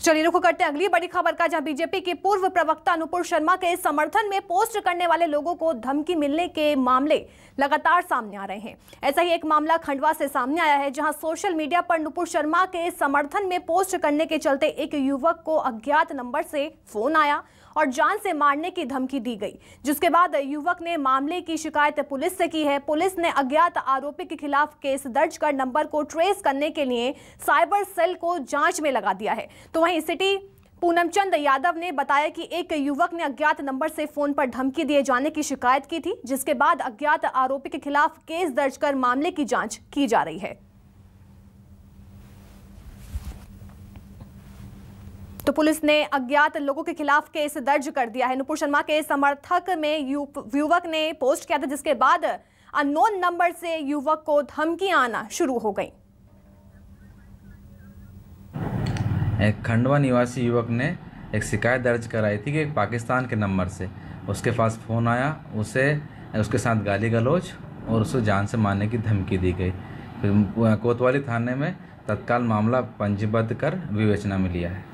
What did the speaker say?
तो चलिए रुख करते हैं अगली बड़ी खबर का जहां बीजेपी के पूर्व प्रवक्ता अनुपुर शर्मा के समर्थन में पोस्ट करने वाले लोगों को धमकी मिलने के मामले लगातार सामने आ रहे हैं ऐसा ही एक मामला खंडवा से सामने आया है जहां सोशल मीडिया पर नुपुर शर्मा के समर्थन में पोस्ट करने के चलते एक युवक को अज्ञात नंबर से फोन आया और जान से मारने की धमकी दी गई जिसके बाद युवक ने मामले की शिकायत पुलिस से की है पुलिस ने अज्ञात आरोपी के खिलाफ केस दर्ज कर नंबर को ट्रेस करने के लिए साइबर सेल को जांच में लगा दिया है तो वहीं सिटी पूनमचंद यादव ने बताया कि एक युवक ने अज्ञात नंबर से फोन पर धमकी दिए जाने की शिकायत की थी जिसके बाद अज्ञात आरोपी के खिलाफ केस दर्ज कर मामले की जांच की जा रही है तो पुलिस ने अज्ञात लोगों के खिलाफ केस दर्ज कर दिया है नुपुर शर्मा के समर्थक में युवक ने पोस्ट किया था जिसके बाद अनोन नंबर से युवक को धमकी आना शुरू हो गई एक खंडवा निवासी युवक ने एक शिकायत दर्ज कराई थी कि एक पाकिस्तान के नंबर से उसके पास फ़ोन आया उसे उसके साथ गाली गलौज और उसे जान से मारने की धमकी दी गई कोतवाली थाने में तत्काल मामला पंजीबद्ध कर विवेचना में लिया है